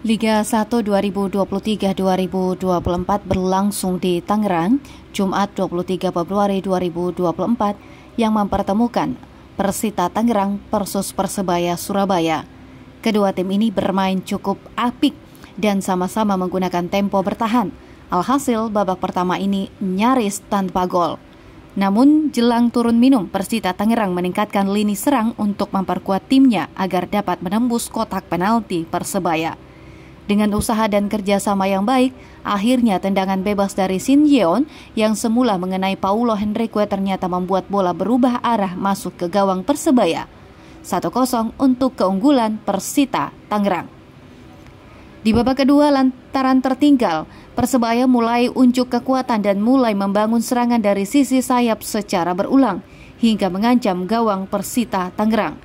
Liga 1 2023-2024 berlangsung di Tangerang, Jumat 23 Februari 2024 yang mempertemukan Persita Tangerang versus Persebaya Surabaya. Kedua tim ini bermain cukup apik dan sama-sama menggunakan tempo bertahan. Alhasil babak pertama ini nyaris tanpa gol. Namun jelang turun minum, Persita Tangerang meningkatkan lini serang untuk memperkuat timnya agar dapat menembus kotak penalti Persebaya. Dengan usaha dan kerjasama yang baik, akhirnya tendangan bebas dari Shin Yeon yang semula mengenai Paulo Henrique ternyata membuat bola berubah arah masuk ke gawang Persebaya. 1-0 untuk keunggulan Persita Tangerang. Di babak kedua lantaran tertinggal, Persebaya mulai unjuk kekuatan dan mulai membangun serangan dari sisi sayap secara berulang hingga mengancam gawang Persita Tangerang.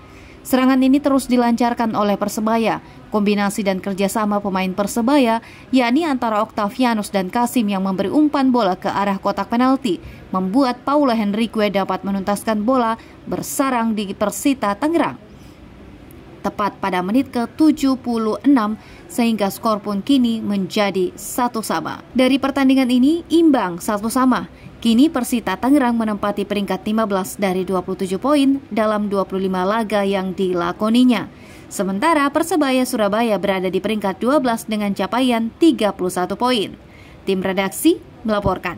Serangan ini terus dilancarkan oleh Persebaya. Kombinasi dan kerjasama pemain Persebaya, yakni antara Octavianus dan Kasim yang memberi umpan bola ke arah kotak penalti, membuat Paula Henrique dapat menuntaskan bola bersarang di Persita Tangerang tepat pada menit ke-76 sehingga skor pun kini menjadi satu sama. Dari pertandingan ini imbang satu sama. Kini Persita Tangerang menempati peringkat 15 dari 27 poin dalam 25 laga yang dilakoninya. Sementara Persebaya Surabaya berada di peringkat 12 dengan capaian 31 poin. Tim redaksi melaporkan.